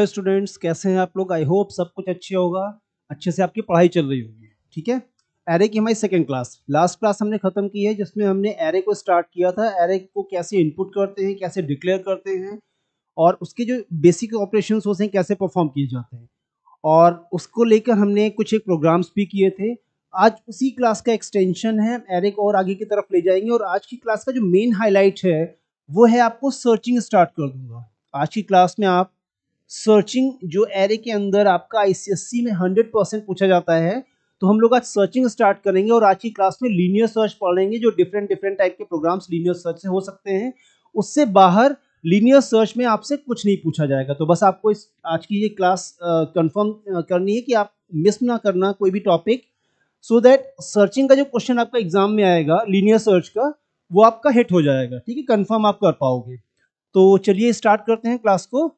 hello students कैसे हैं आप लोग आई होप सब कुछ अच्छे होगा अच्छे से आपकी पढ़ाई चल रही होगी ठीक है एरे की हमारी सेकंड क्लास लास्ट क्लास हमने खत्म की है जिसमें हमने एरे को स्टार्ट किया था एरे को कैसे इनपुट करते हैं कैसे डिक्लेयर करते हैं और उसके जो बेसिक ऑपरेशन होते हैं कैसे परफॉर्म किए जाते हैं और उसको लेकर हमने कुछ एक प्रोग्राम्स भी किए थे आज उसी क्लास का एक्सटेंशन है एरे को और आगे की तरफ ले जाएंगे और आज की क्लास का जो मेन हाईलाइट है वो है आपको सर्चिंग स्टार्ट कर दूंगा आज की क्लास में आप सर्चिंग जो एरे के अंदर आपका आईसीएससी में 100 परसेंट पूछा जाता है तो हम लोग आज सर्चिंग स्टार्ट करेंगे और आज की क्लास में लीनियर सर्च पढ़ेंगे जो डिफरेंट डिफरेंट टाइप के प्रोग्राम्स लीनियर सर्च से हो सकते हैं उससे बाहर लीनियर सर्च में आपसे कुछ नहीं पूछा जाएगा तो बस आपको इस आज की ये क्लास कन्फर्म करनी है कि आप मिस ना करना कोई भी टॉपिक सो दैट सर्चिंग का जो क्वेश्चन आपका एग्जाम में आएगा लीनियर सर्च का वो आपका हिट हो जाएगा ठीक है कन्फर्म आप कर पाओगे तो चलिए स्टार्ट करते हैं क्लास को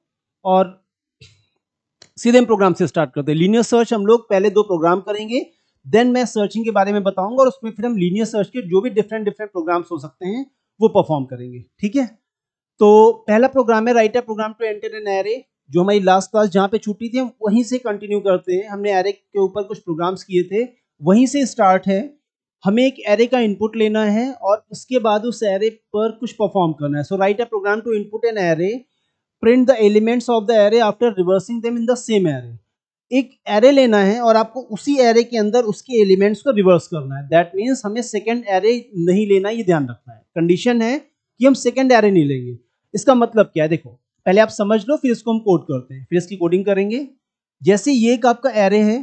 और सीधे हम प्रोग्राम से स्टार्ट करते हैं लीनियर सर्च हम लोग पहले दो प्रोग्राम करेंगे देन मैं सर्चिंग के बारे में बताऊंगा और उसमें फिर हम लीनियर सर्च के जो भी डिफरेंट डिफरेंट प्रोग्राम्स हो सकते हैं वो परफॉर्म करेंगे ठीक है तो पहला प्रोग्राम है write a program to enter an array जो हमारी लास्ट क्लास जहाँ पे छुट्टी थी हम वहीं से कंटिन्यू करते हैं हमने एरे के ऊपर कुछ प्रोग्राम्स किए थे वहीं से स्टार्ट है हमें एक एरे का इनपुट लेना है और उसके बाद उस एरे पर कुछ परफॉर्म करना है so write a program to input an array print the elements of the array after reversing them in the same array एक एरे लेना है और आपको उसी एरे के अंदर उसके एलिमेंट्स को रिवर्स करना है दैट मीन्स हमें सेकेंड एरे नहीं लेना ये ध्यान रखना है कंडीशन है कि हम सेकेंड एरे नहीं लेंगे इसका मतलब क्या है देखो पहले आप समझ लो फिर इसको हम कोड करते हैं फिर इसकी कोडिंग करेंगे जैसे ये एक आपका एरे है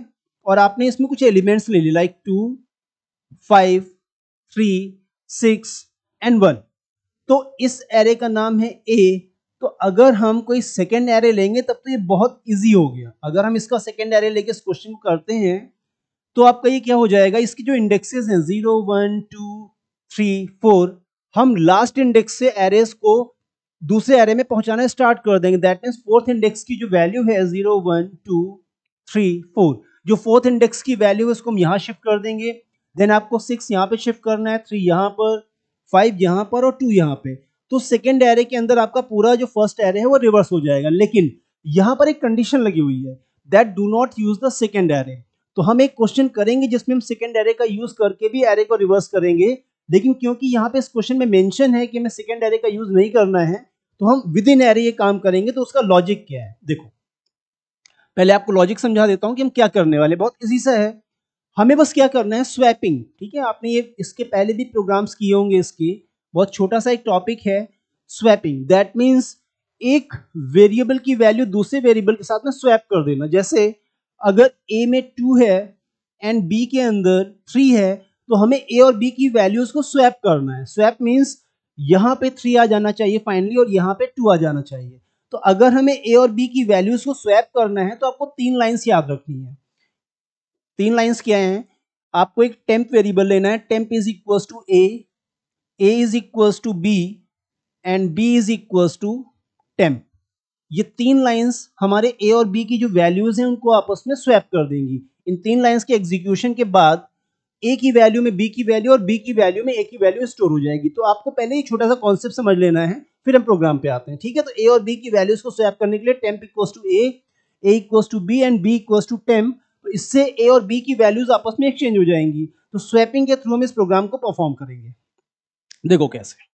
और आपने इसमें कुछ एलिमेंट्स ले लिए like two five three six and one तो इस एरे का नाम है ए तो अगर हम कोई सेकेंड एरे लेंगे तब तो ये बहुत ईजी हो गया अगर हम इसका सेकेंड एरे लेके इस क्वेश्चन को करते हैं तो आपका ये क्या हो जाएगा इसकी जो इंडेक्सेस हैं zero one two three four हम लास्ट इंडेक्स से एरेस को दूसरे एरे में पहुंचाना स्टार्ट कर देंगे दैट मीन्स फोर्थ इंडेक्स की जो वैल्यू है zero one two three four जो फोर्थ इंडेक्स की वैल्यू है उसको हम यहाँ शिफ्ट कर देंगे देन आपको सिक्स यहाँ पे शिफ्ट करना है थ्री यहाँ पर फाइव यहाँ पर और टू यहाँ पर तो सेकेंड एरे के अंदर आपका पूरा जो फर्स्ट एरे है वो रिवर्स हो जाएगा लेकिन यहाँ पर एक कंडीशन लगी हुई है that do not use the second array तो हम एक क्वेश्चन करेंगे जिसमें हम सेकेंड एरे का यूज करके भी एरे को रिवर्स करेंगे लेकिन क्योंकि यहाँ पे इस क्वेश्चन में मेंशन है कि हमें सेकेंड एरे का यूज नहीं करना है तो हम विद इन एरे ये काम करेंगे तो उसका लॉजिक क्या है देखो पहले आपको लॉजिक समझा देता हूँ कि हम क्या करने वाले बहुत इजी सा है हमें बस क्या करना है स्वैपिंग ठीक है आपने ये इसके पहले भी प्रोग्राम्स किए होंगे इसके बहुत छोटा सा एक टॉपिक है स्वैपिंग दैट मीन्स एक वेरिएबल की वैल्यू दूसरे वेरिएबल के साथ में स्वैप कर देना जैसे अगर ए में टू है एंड बी के अंदर थ्री है तो हमें ए और बी की वैल्यूज को स्वैप करना है स्वैप मीन्स यहाँ पे थ्री आ जाना चाहिए फाइनली और यहाँ पे टू आ जाना चाहिए तो अगर हमें ए और बी की वैल्यूज को स्वैप करना है तो आपको तीन लाइन्स याद रखनी है तीन लाइन्स क्या हैं आपको एक टेम्प वेरिएबल लेना है temp is equal to A A is equals to B and B is equals to temp ये तीन लाइंस हमारे ए और बी की जो वैल्यूज हैं उनको आपस में स्वैप कर देंगी इन तीन लाइंस के एग्जीक्यूशन के बाद ए की वैल्यू में बी की वैल्यू और बी की वैल्यू में ए की वैल्यू स्टोर हो जाएगी तो आपको पहले ही छोटा सा कॉन्सेप्ट समझ लेना है फिर हम प्रोग्राम पे आते हैं ठीक है तो ए और बी की वैल्यूज को स्वैप करने के लिए temp equals to A A equals to B and B equals to temp तो इससे ए और बी की वैल्यूज आपस में एक्सचेंज हो जाएंगी तो स्वैपिंग के थ्रू हम इस प्रोग्राम को परफॉर्म करेंगे देखो कैसे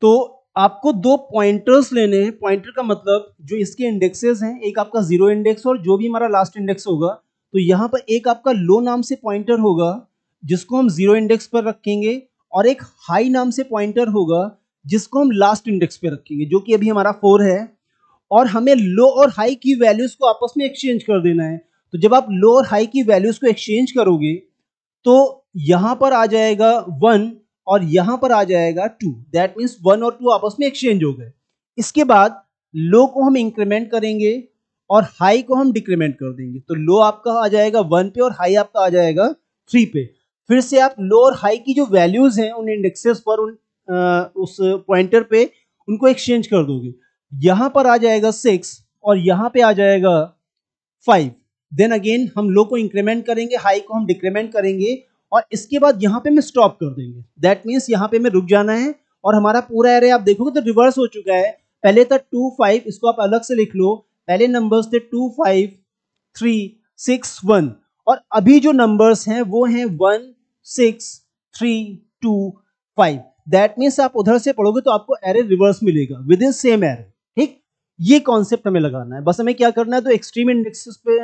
तो आपको दो पॉइंटर्स लेने हैं पॉइंटर का मतलब जो इसके इंडेक्सेस हैं एक आपका जीरो इंडेक्स और जो भी हमारा लास्ट इंडेक्स होगा तो यहाँ पर एक आपका लो नाम से पॉइंटर होगा जिसको हम जीरो इंडेक्स पर रखेंगे और एक हाई नाम से पॉइंटर होगा जिसको हम लास्ट इंडेक्स पर रखेंगे जो कि अभी हमारा फोर है और हमें लो और हाई की वैल्यूज को आपस में एक्सचेंज कर देना है तो जब आप लो और हाई की वैल्यूज को एक्सचेंज करोगे तो यहां पर आ जाएगा वन और यहां पर आ जाएगा टू दैट मीन्स वन और टू आपस में एक्सचेंज हो गए इसके बाद लो को हम इंक्रीमेंट करेंगे और हाई को हम डिक्रीमेंट कर देंगे तो लो आपका आ जाएगा वन पे और हाई आपका आ जाएगा थ्री पे फिर से आप लो और हाई की जो वैल्यूज हैं उन इंडेक्सेस पर उन आ, उस पॉइंटर पे उनको एक्सचेंज कर दोगे यहां पर आ जाएगा सिक्स और यहां पे आ जाएगा फाइव देन अगेन हम लो को इंक्रीमेंट करेंगे हाई को हम डिक्रीमेंट करेंगे और इसके बाद यहाँ पे मैं स्टॉप कर देंगे दैट मीन्स यहाँ पे मैं रुक जाना है और हमारा पूरा एरे आप देखोगे तो रिवर्स हो चुका है पहले था टू फाइव इसको आप अलग से लिख लो पहले नंबर्स थे two five three six one और अभी जो नंबर्स हैं वो हैं one six three two five that means आप उधर से पढ़ोगे तो आपको एरे रिवर्स मिलेगा विद इन सेम एरे ठीक ये कॉन्सेप्ट हमें लगाना है बस हमें क्या करना है तो एक्सट्रीम इंडेक्सेस पे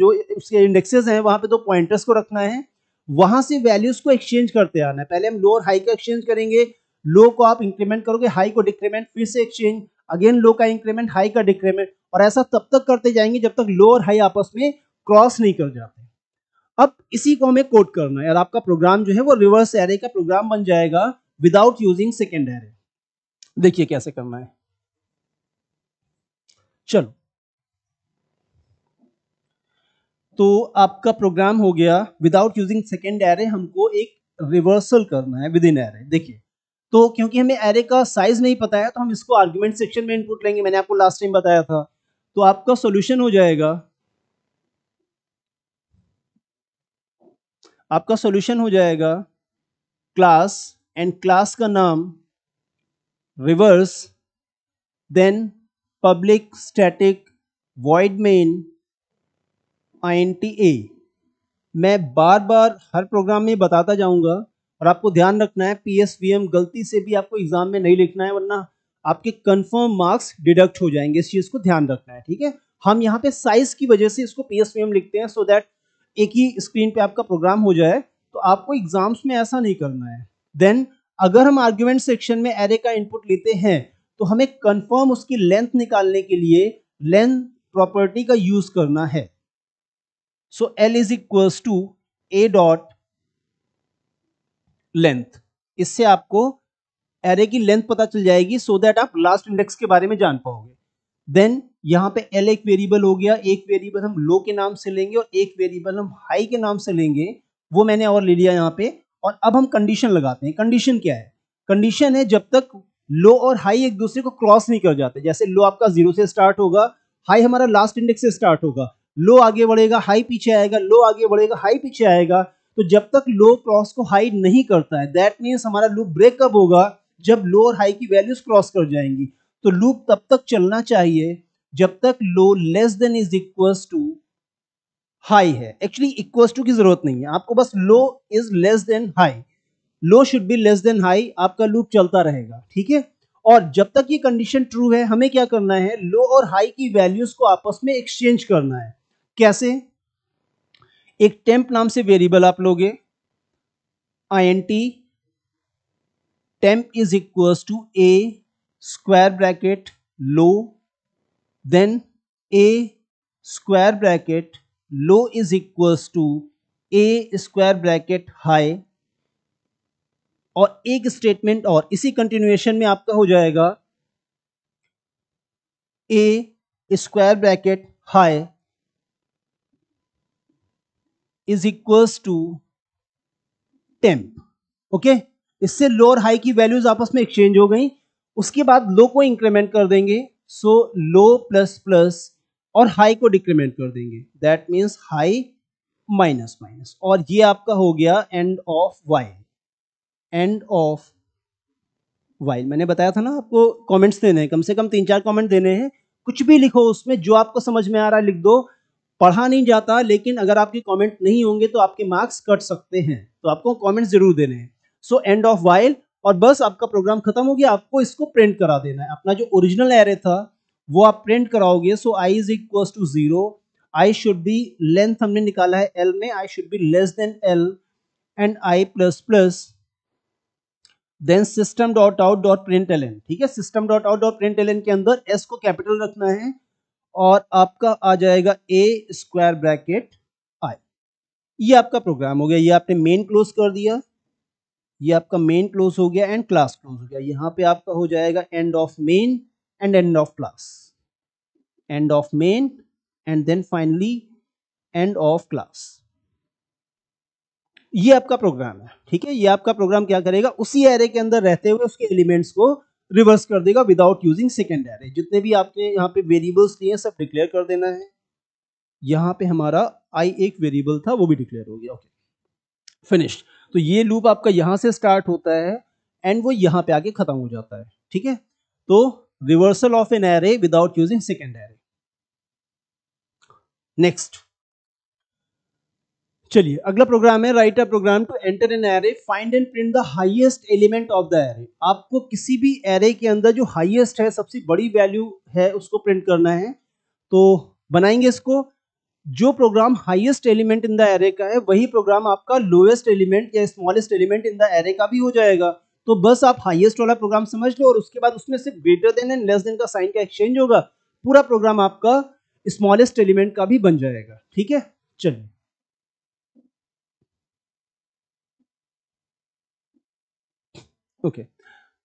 जो उसके इंडेक्सेस हैं वहां पे दो तो पॉइंटर्स को रखना है वहां से वैल्यूज को एक्सचेंज करते आना है पहले हम लोअर हाई का एक्सचेंज करेंगे लो को आप इंक्रीमेंट करोगे हाई को डिक्रीमेंट फिर से एक्सचेंज अगेन लो का इंक्रीमेंट हाई का डिक्रीमेंट और ऐसा तब तक करते जाएंगे जब तक लो और हाई आपस में क्रॉस नहीं कर जाते अब इसी को हमें कोट करना है और आपका प्रोग्राम जो है वो रिवर्स एरे का प्रोग्राम बन जाएगा विदाउट यूजिंग सेकेंड एरे देखिए कैसे करना है चलो तो आपका प्रोग्राम हो गया विदाउट यूजिंग सेकेंड एरे हमको एक रिवर्सल करना है विद इन एरे देखिए तो क्योंकि हमें एरे का साइज नहीं पता है तो हम इसको आर्ग्यूमेंट सेक्शन में इनपुट लेंगे मैंने आपको लास्ट टाइम बताया था तो आपका सॉल्यूशन हो जाएगा आपका सॉल्यूशन हो जाएगा क्लास एंड क्लास का नाम reverse then public static void main I मैं बार बार हर प्रोग्राम में बताता जाऊंगा और आपको ध्यान रखना है पी वी एम गलती से भी आपको एग्जाम में नहीं लिखना है वरना आपके कंफर्म मार्क्स डिडक्ट हो जाएंगे इस चीज़ को ध्यान रखना है ठीक है हम यहाँ पे साइज की वजह से इसको पी लिखते हैं सो दैट एक ही स्क्रीन पे आपका प्रोग्राम हो जाए तो आपको एग्जाम्स में ऐसा नहीं करना है देन अगर हम आर्ग्यूमेंट सेक्शन में एरे का इनपुट लेते हैं तो हमें कंफर्म उसकी लेंथ निकालने के लिए लेंथ प्रॉपर्टी का यूज करना है So L is equals to A dot length इससे आपको एरे की लेंथ पता चल जाएगी सो so दैट आप लास्ट इंडेक्स के बारे में जान पाओगे देन यहां पे एल एक वेरिएबल हो गया एक वेरिएबल हम लो के नाम से लेंगे और एक वेरिएबल हम हाई के नाम से लेंगे वो मैंने और ले लिया यहाँ पे और अब हम कंडीशन लगाते हैं कंडीशन क्या है कंडीशन है जब तक लो और हाई एक दूसरे को क्रॉस नहीं कर जाते जैसे लो आपका जीरो से स्टार्ट होगा हाई हमारा लास्ट इंडेक्स से स्टार्ट होगा लो आगे बढ़ेगा हाई पीछे आएगा लो आगे बढ़ेगा हाई पीछे आएगा तो जब तक लो क्रॉस को हाई नहीं करता है दैट मीन्स हमारा लूप ब्रेकअप होगा जब लो और हाई की वैल्यूज क्रॉस कर जाएंगी तो लूप तब तक चलना चाहिए जब तक low less than is equals to high है एक्चुअली इक्वल्स टू की जरूरत नहीं है आपको बस low is less than high low should be less than high आपका लूप चलता रहेगा ठीक है और जब तक ये कंडीशन ट्रू है हमें क्या करना है लो और हाई की वैल्यूज को आपस में एक्सचेंज करना है कैसे एक टेम्प नाम से वेरिएबल आप लोगे I N T temp is equals to A square bracket low then A square bracket low is equals to A square bracket high और एक स्टेटमेंट और इसी कंटिन्यूएशन में आपका हो जाएगा A square bracket high is equals to temp okay इससे lower high की वैल्यूज आपस में एक्सचेंज हो गई उसके बाद लो को इंक्रीमेंट कर देंगे सो लो प्लस प्लस और हाई को डिक्रीमेंट कर देंगे that means high minus minus और ये आपका हो गया end of while end of while मैंने बताया था ना आपको कमेंट्स देने हैं कम से कम तीन चार कमेंट देने हैं कुछ भी लिखो उसमें जो आपको समझ में आ रहा है लिख दो पढ़ा नहीं जाता लेकिन अगर आपके कमेंट नहीं होंगे तो आपके मार्क्स कट सकते हैं तो आपको कमेंट जरूर देने हैं सो एंड ऑफ वाइल और बस आपका प्रोग्राम खत्म हो गया आपको इसको प्रिंट करा देना है अपना जो ओरिजिनल एरे था वो आप प्रिंट कराओगे so I is equal to zero I should be length हमने निकाला है एल में I should be less than L and I plus plus then system dot out dot print L N ठीक है system dot out dot print L N के अंदर S को capital रखना है और आपका आ जाएगा ए स्क्वायर ब्रैकेट आई ये आपका प्रोग्राम हो गया ये आपने मेन क्लोज कर दिया ये आपका मेन क्लोज हो गया एंड क्लास क्लोज हो गया यहाँ पे आपका हो जाएगा end of main and end of class end of main and then finally end of class ये आपका प्रोग्राम है ठीक है ये आपका प्रोग्राम क्या करेगा उसी एरे के अंदर रहते हुए उसके एलिमेंट्स को रिवर्स कर देगा विदाउट यूजिंग सेकेंड एरे जितने भी आपने यहाँ पे वेरिएबल्स लिए हैं सब डिक्लेयर कर देना है यहाँ पे हमारा आई एक वेरिएबल था वो भी डिक्लेयर हो गया ओके फिनिश्ड तो ये लूप आपका यहाँ से स्टार्ट होता है एंड वो यहाँ पे आके खत्म हो जाता है ठीक है तो reversal of an array without using second array next चलिए अगला प्रोग्राम है write a program to enter an array find and print the highest element of the array आपको किसी भी एरे के अंदर जो हाईएस्ट है सबसे बड़ी वैल्यू है उसको प्रिंट करना है तो बनाएंगे इसको जो program highest element in the array का है वही प्रोग्राम आपका लोएस्ट एलिमेंट या smallest element in the array का भी हो जाएगा तो बस आप हाईएस्ट वाला प्रोग्राम समझ लो और उसके बाद उसमें सिर्फ greater than and less than का साइन का एक्सचेंज होगा पूरा प्रोग्राम आपका स्मॉलेस्ट एलिमेंट का भी बन जाएगा ठीक है चलिए ओके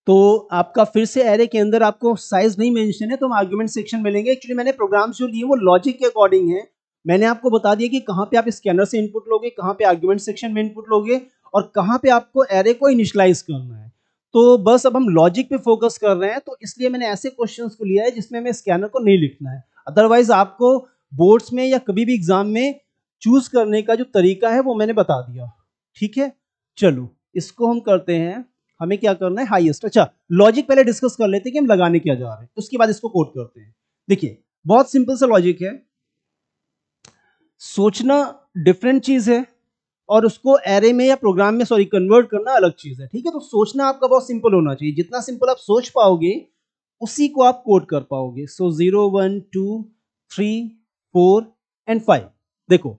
तो आपका फिर से एरे के अंदर आपको साइज नहीं मेंशन है तो हम आर्ग्यूमेंट सेक्शन में लेंगे एक्चुअली मैंने प्रोग्राम्स जो लिए वो लॉजिक के अकॉर्डिंग है मैंने आपको बता दिया कि कहाँ पे आप स्कैनर से इनपुट लोगे कहाँ पे आर्ग्यूमेंट सेक्शन में इनपुट लोगे और कहाँ पे आपको एरे को इनिशलाइज करना है तो बस अब हम लॉजिक पे फोकस कर रहे हैं तो इसलिए मैंने ऐसे क्वेश्चन को लिया है जिसमें हमें स्कैनर को नहीं लिखना है अदरवाइज आपको बोर्ड्स में या कभी भी एग्जाम में चूज करने का जो तरीका है वो मैंने बता दिया ठीक है चलो इसको हम करते हैं हमें क्या करना है हाईएस्ट अच्छा लॉजिक पहले डिस्कस कर लेते हैं कि हम लगाने क्या जा रहे हैं उसके बाद इसको कोट करते हैं देखिए बहुत सिंपल सा लॉजिक है सोचना डिफरेंट चीज है और उसको एरे में या प्रोग्राम में सॉरी कन्वर्ट करना अलग चीज है ठीक है तो सोचना आपका बहुत सिंपल होना चाहिए जितना सिंपल आप सोच पाओगे उसी को आप कोट कर पाओगे so zero one two three four and five देखो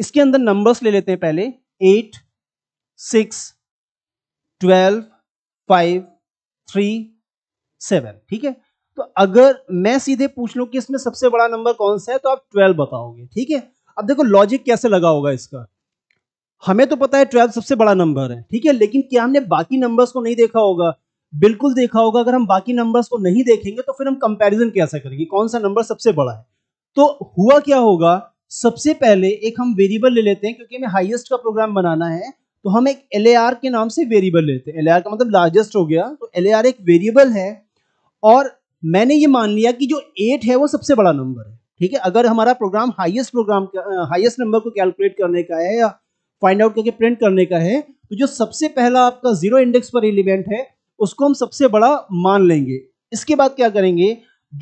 इसके अंदर नंबर्स ले लेते हैं पहले eight six twelve five three seven ठीक है तो अगर मैं सीधे पूछ लू कि इसमें सबसे बड़ा नंबर कौन सा है तो आप ट्वेल्व बताओगे ठीक है अब देखो लॉजिक कैसे लगा होगा इसका हमें तो पता है ट्वेल्व सबसे बड़ा नंबर है ठीक है लेकिन क्या हमने बाकी नंबर्स को नहीं देखा होगा बिल्कुल देखा होगा अगर हम बाकी नंबर्स को नहीं देखेंगे तो फिर हम कंपैरिजन कैसे करेंगे कौन सा नंबर सबसे बड़ा है तो हुआ क्या होगा सबसे पहले एक हम वेरिएबल ले लेते हैं क्योंकि हमें हाईएस्ट का प्रोग्राम बनाना है तो हम एक एल के नाम से वेरिएबल लेते हैं एल का मतलब लार्जेस्ट हो गया तो एल एक वेरिएबल है और मैंने ये मान लिया कि जो एट है वो सबसे बड़ा नंबर है ठीक है अगर हमारा program highest program highest number को कैलकुलेट करने का है या फाइंड आउट करके प्रिंट करने का है तो जो सबसे पहला आपका जीरो इंडेक्स पर एलिमेंट है उसको हम सबसे बड़ा मान लेंगे इसके बाद क्या करेंगे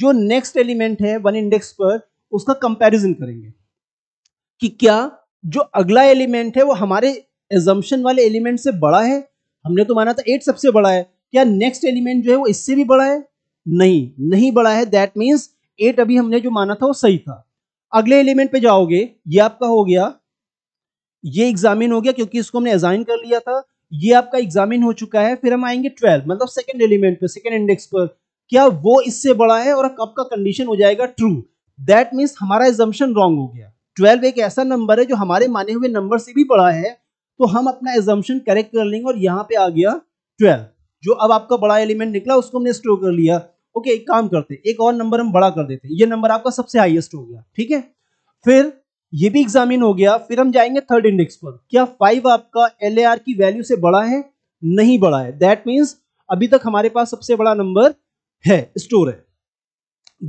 जो नेक्स्ट एलिमेंट है वन इंडेक्स पर उसका कंपेरिजन करेंगे कि क्या जो अगला एलिमेंट है वो हमारे एजम्पन वाले एलिमेंट से बड़ा है हमने तो माना था एट सबसे बड़ा है क्या नेक्स्ट एलिमेंट जो है वो इससे भी बड़ा है नहीं नहीं बड़ा है दैट मीन्स एट अभी हमने जो माना था वो सही था अगले एलिमेंट पे जाओगे ये आपका हो गया ये एग्जामिन हो गया क्योंकि इसको हमने एजाइन कर लिया था ये आपका एग्जामिन हो चुका है फिर हम आएंगे ट्वेल्व मतलब सेकेंड एलिमेंट पर सेकेंड इंडेक्स पर क्या वो इससे बड़ा है और कब का कंडीशन हो जाएगा ट्रू दैट मीन्स हमारा एजम्पन रॉन्ग हो गया ट्वेल्व एक ऐसा नंबर है जो हमारे माने हुए नंबर से भी बड़ा है तो हम अपना एजम्पन करेक्ट कर लेंगे और यहाँ पे आ गया ट्वेल्व जो अब आपका बड़ा एलिमेंट निकला उसको हमने स्टोर कर लिया ओके एक काम करते एक और नंबर हम बड़ा कर देते ये नंबर आपका सबसे हाइएस्ट हो गया ठीक है फिर ये भी एग्जामिन हो गया फिर हम जाएंगे थर्ड इंडेक्स पर क्या फाइव आपका एल की वैल्यू से बड़ा है नहीं बड़ा है दैट मीन्स अभी तक हमारे पास सबसे बड़ा नंबर है स्टोर है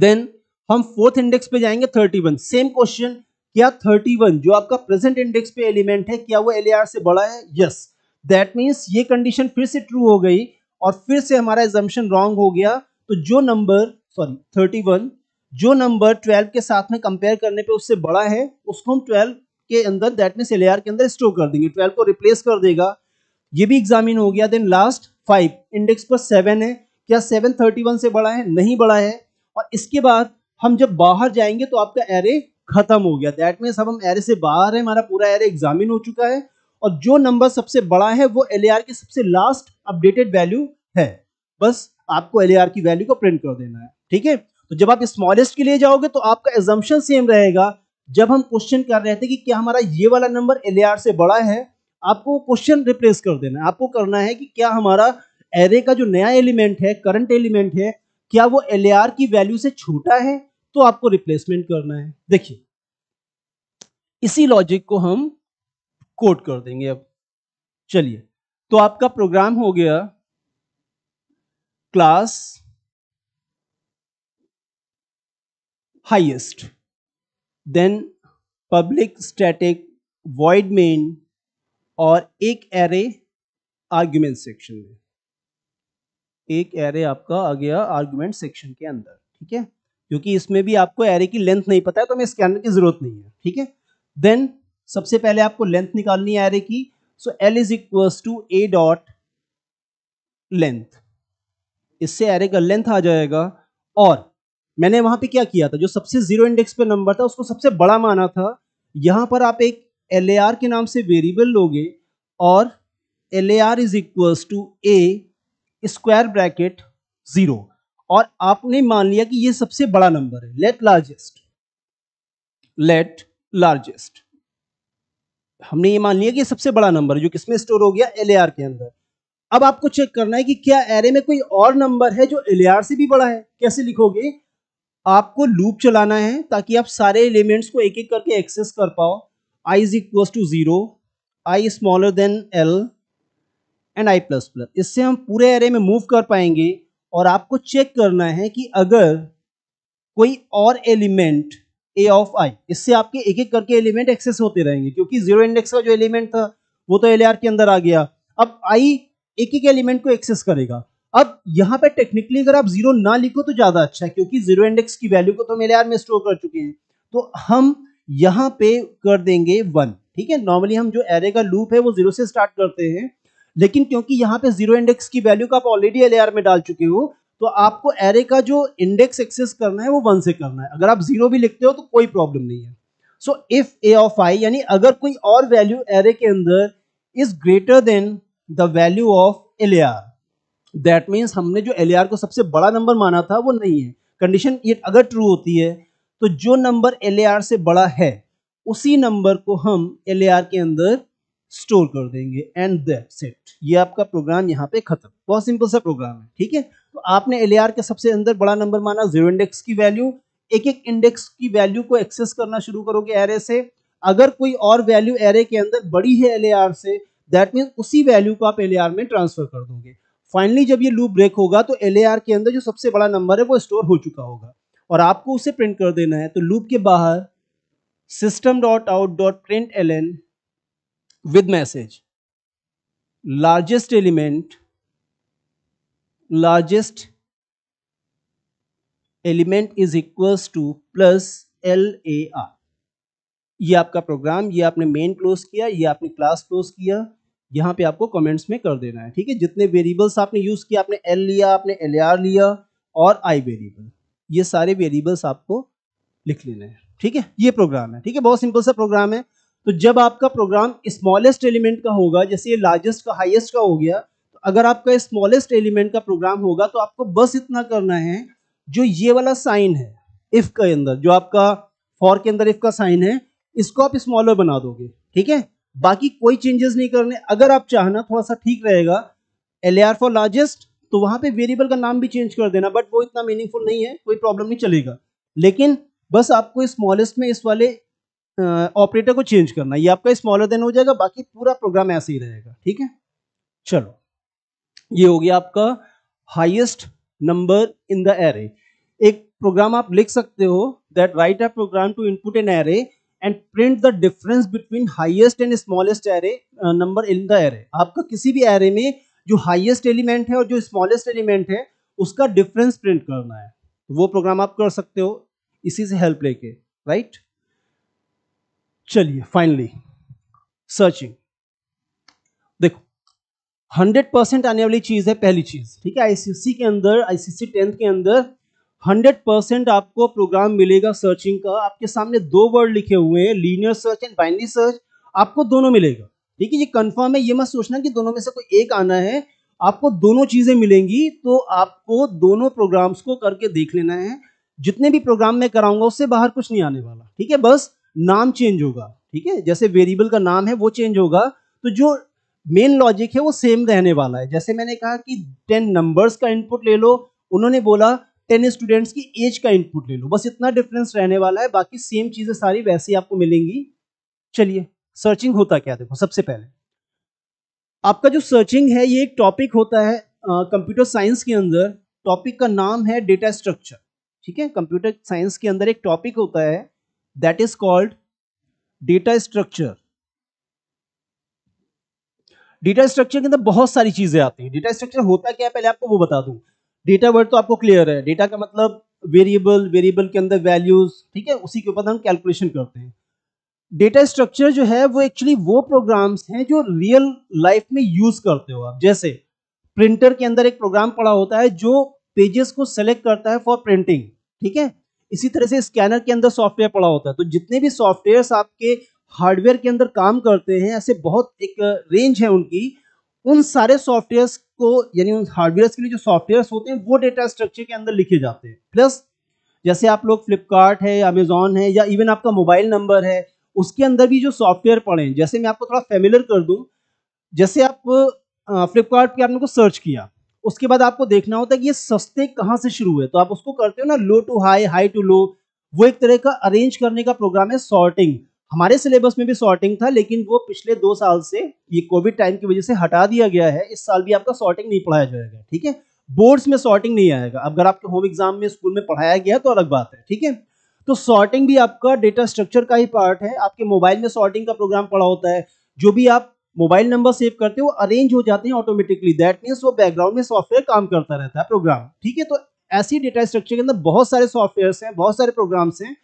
देन हम फोर्थ इंडेक्स पे जाएंगे थर्टी वन सेम क्वेश्चन क्या 31 जो आपका प्रेजेंट इंडेक्स पे एलिमेंट है क्या वो एल से बड़ा है यस दैट मीन्स ये कंडीशन फिर से ट्रू हो गई और फिर से हमारा एजम्पन रॉन्ग हो गया तो जो नंबर सॉरी 31 जो नंबर 12 के साथ में कंपेयर करने पे उससे बड़ा है उसको हम 12 के अंदर दैट मीन्स एल के अंदर स्टोर कर देंगे 12 को रिप्लेस कर देगा ये भी एग्जामिन हो गया देन लास्ट फाइव इंडेक्स पर सेवन है क्या सेवन थर्टी वन से बड़ा है नहीं बड़ा है और इसके बाद हम जब बाहर जाएंगे तो आपका एरे खत्म हो गया दैट मीन्स अब हम एरे से बाहर है हमारा पूरा एरे एग्जामिन हो चुका है और जो नंबर सबसे बड़ा है वो एल के सबसे लास्ट अपडेटेड वैल्यू है बस आपको एल की वैल्यू को प्रिंट कर देना है ठीक है तो जब आप स्मॉलेस्ट के लिए जाओगे तो आपका एग्जाम्पन सेम रहेगा जब हम क्वेश्चन कर रहे थे कि क्या हमारा ये वाला नंबर एल से बड़ा है आपको क्वेश्चन रिप्लेस कर देना है आपको करना है कि क्या हमारा एरे का जो नया एलिमेंट है करंट एलिमेंट है क्या वो एल की वैल्यू से छोटा है तो आपको रिप्लेसमेंट करना है देखिए इसी लॉजिक को हम कोड कर देंगे अब चलिए तो आपका प्रोग्राम हो गया class highest then public static void main और एक एरे आर्ग्यूमेंट सेक्शन में एक एरे आपका आ गया आर्ग्यूमेंट सेक्शन के अंदर ठीक है क्योंकि इसमें भी आपको एरे की लेंथ नहीं पता है तो हमें स्कैनर की जरूरत नहीं है ठीक है देन सबसे पहले आपको लेंथ निकालनी है एरे की so L is equals to A dot length इससे एरे का लेंथ आ जाएगा और मैंने वहां पे क्या किया था जो सबसे जीरो इंडेक्स पे नंबर था उसको सबसे बड़ा माना था यहां पर आप एक एल के नाम से वेरिएबल लोगे और L A R is equals to A square bracket zero और आपने मान लिया कि ये सबसे बड़ा नंबर है लेट लार्जेस्ट लेट लार्जेस्ट हमने ये मान लिया कि सबसे बड़ा नंबर जो किसमें स्टोर हो गया एल के अंदर अब आपको चेक करना है कि क्या एरे में कोई और नंबर है जो एल से भी बड़ा है कैसे लिखोगे आपको लूप चलाना है ताकि आप सारे एलिमेंट्स को एक एक करके एक्सेस कर पाओ I is equal to zero I smaller than L and I plus plus इससे हम पूरे एरे में मूव कर पाएंगे और आपको चेक करना है कि अगर कोई और एलिमेंट ए ऑफ आई इससे आपके एक एक करके एलिमेंट एक्सेस होते रहेंगे क्योंकि जीरो इंडेक्स का जो एलिमेंट था वो तो एल के अंदर आ गया अब आई एक एक एलिमेंट को एक्सेस करेगा अब यहां पे टेक्निकली अगर आप जीरो ना लिखो तो ज्यादा अच्छा है क्योंकि जीरो इंडेक्स की वैल्यू को तो हम एल में स्टोर कर चुके हैं तो हम यहां पे कर देंगे वन ठीक है नॉर्मली हम जो एरे का लूप है वो जीरो से स्टार्ट करते हैं लेकिन क्योंकि यहाँ पे जीरो इंडेक्स की वैल्यू का आप ऑलरेडी एल में डाल चुके हो तो आपको एरे का जो इंडेक्स एक्सेस करना है वो वन से करना है अगर आप जीरो भी लिखते हो तो कोई प्रॉब्लम नहीं है सो इफ ए ऑफ आई यानी अगर कोई और वैल्यू एरे के अंदर is greater than the value of L that means हमने जो एल को सबसे बड़ा नंबर माना था वो नहीं है कंडीशन ये अगर ट्रू होती है तो जो नंबर एल से बड़ा है उसी नंबर को हम एल के अंदर स्टोर कर देंगे एंड दैट सेट ये आपका प्रोग्राम यहाँ पे खत्म बहुत सिंपल सा प्रोग्राम है ठीक है तो आपने एल के सबसे अंदर बड़ा नंबर माना जीरो इंडेक्स की वैल्यू एक एक इंडेक्स की वैल्यू को एक्सेस करना शुरू करोगे एरे से अगर कोई और वैल्यू एरे के अंदर बड़ी है एल से दैट मीन उसी वैल्यू को आप एल में ट्रांसफर कर दोगे फाइनली जब ये लूप ब्रेक होगा तो एल के अंदर जो सबसे बड़ा नंबर है वो स्टोर हो चुका होगा और आपको उसे प्रिंट कर देना है तो लूप के बाहर system dot out dot print L N with message largest element largest element is equals to plus L A R ये आपका प्रोग्राम ये आपने मेन क्लोज किया ये आपने क्लास क्लोज किया यहाँ पे आपको कमेंट्स में कर देना है ठीक है जितने वेरिएबल्स आपने यूज किया आपने एल लिया आपने एल आर लिया और आई वेरिएबल ये सारे वेरिएबल्स आपको लिख लेना है ठीक है ये प्रोग्राम है ठीक है बहुत सिंपल सा प्रोग्राम है तो जब आपका प्रोग्राम स्मॉलेस्ट एलिमेंट का होगा जैसे ये लार्जेस्ट का हाईएस्ट का हो गया तो अगर आपका स्मॉलेस्ट एलिमेंट का प्रोग्राम होगा तो आपको बस इतना करना है जो ये वाला साइन है इफ के अंदर जो आपका फॉर के अंदर इफ का साइन है इसको आप स्मॉलर बना दोगे ठीक है बाकी कोई चेंजेस नहीं करने अगर आप चाहना थोड़ा सा ठीक रहेगा एल फॉर लार्जेस्ट तो वहां पे वेरिएबल का नाम भी चेंज कर देना बट वो इतना मीनिंगफुल नहीं है कोई प्रॉब्लम नहीं चलेगा लेकिन बस आपको स्मॉलेस्ट में इस वाले ऑपरेटर को चेंज करना ये आपका स्मॉलर देन हो जाएगा बाकी पूरा प्रोग्राम ऐसे ही रहेगा ठीक है चलो ये हो गया आपका highest number in the array एक प्रोग्राम आप लिख सकते हो that write a program to input an array and print the difference between highest and smallest array number in the array आपका किसी भी एरे में जो हाइएस्ट एलिमेंट है और जो स्मॉलेस्ट एलिमेंट है उसका डिफरेंस प्रिंट करना है तो वो प्रोग्राम आप कर सकते हो इसी से हेल्प लेके राइट चलिए फाइनली सर्चिंग देखो हंड्रेड परसेंट आने वाली चीज है पहली चीज ठीक है आईसीसी के अंदर आईसीसी टेंथ के अंदर हंड्रेड परसेंट आपको प्रोग्राम मिलेगा सर्चिंग का आपके सामने दो वर्ड लिखे हुए हैं linear search and binary search आपको दोनों मिलेगा ठीक है ये कंफर्म है ये मत सोचना कि दोनों में से कोई एक आना है आपको दोनों चीजें मिलेंगी तो आपको दोनों प्रोग्राम्स को करके देख लेना है जितने भी प्रोग्राम मैं कराऊंगा उससे बाहर कुछ नहीं आने वाला ठीक है बस नाम चेंज होगा ठीक है जैसे वेरिएबल का नाम है वो चेंज होगा तो जो मेन लॉजिक है वो सेम रहने वाला है जैसे मैंने कहा कि टेन नंबर्स का इनपुट ले लो उन्होंने बोला टेन स्टूडेंट्स की एज का इनपुट ले लो बस इतना डिफरेंस रहने वाला है बाकी सेम चीजें सारी वैसे ही आपको मिलेंगी चलिए सर्चिंग होता क्या देखो सबसे पहले आपका जो सर्चिंग है ये एक टॉपिक होता है कंप्यूटर साइंस के अंदर टॉपिक का नाम है डेटा स्ट्रक्चर ठीक है कंप्यूटर साइंस के अंदर एक टॉपिक होता है that is called data structure data structure के अंदर बहुत सारी चीजें आती हैं डेटा स्ट्रक्चर होता क्या है पहले आपको वो बता दूं डेटा वर्ड तो आपको क्लियर है डेटा का मतलब वेरिएबल वेरिएबल के अंदर वैल्यूज ठीक है उसी के ऊपर हम कैलकुलेशन करते हैं डेटा स्ट्रक्चर जो है वो एक्चुअली वो प्रोग्राम्स हैं जो रियल लाइफ में यूज करते हो आप जैसे प्रिंटर के अंदर एक प्रोग्राम पड़ा होता है जो पेजेस को सेलेक्ट करता है फॉर प्रिंटिंग ठीक है इसी तरह से स्कैनर के अंदर सॉफ्टवेयर पड़ा होता है तो जितने भी सॉफ्टवेयर आपके हार्डवेयर के अंदर काम करते हैं ऐसे बहुत एक रेंज है उनकी उन सारे सॉफ्टवेयर्स को यानी उन हार्डवेयर्स के लिए जो सॉफ्टवेयर्स होते हैं वो डेटा स्ट्रक्चर के अंदर लिखे जाते हैं प्लस जैसे आप लोग फ्लिपकार्ट है अमेजोन है या इवन आपका मोबाइल नंबर है उसके अंदर भी जो सॉफ्टवेयर पड़े हैं जैसे मैं आपको थोड़ा फेमिलर कर दूं जैसे आप फ्लिपकार्ट आपने को सर्च किया उसके बाद आपको देखना होता है कि ये सस्ते कहाँ से शुरू हुए तो आप उसको करते हो ना low to high high to low वो एक तरह का अरेंज करने का प्रोग्राम है सॉर्टिंग हमारे सिलेबस में भी सॉर्टिंग था लेकिन वो पिछले दो साल से ये कोविड टाइम की वजह से हटा दिया गया है इस साल भी आपका सॉर्टिंग नहीं पढ़ाया जाएगा ठीक है बोर्ड्स में सॉर्टिंग नहीं आएगा अगर आपके होम एग्जाम में स्कूल में पढ़ाया गया तो अलग बात है ठीक है तो सॉर्टिंग भी आपका डेटा स्ट्रक्चर का ही पार्ट है आपके मोबाइल में सॉर्टिंग का प्रोग्राम पड़ा होता है जो भी आप मोबाइल नंबर सेव करते हो अरेंज हो जाते हैं ऑटोमेटिकली दैट मीन्स वो बैकग्राउंड में सॉफ्टवेयर काम करता रहता है प्रोग्राम ठीक है तो ऐसी डेटा स्ट्रक्चर के अंदर बहुत सारे सॉफ्टवेयर हैं बहुत सारे प्रोग्राम्स हैं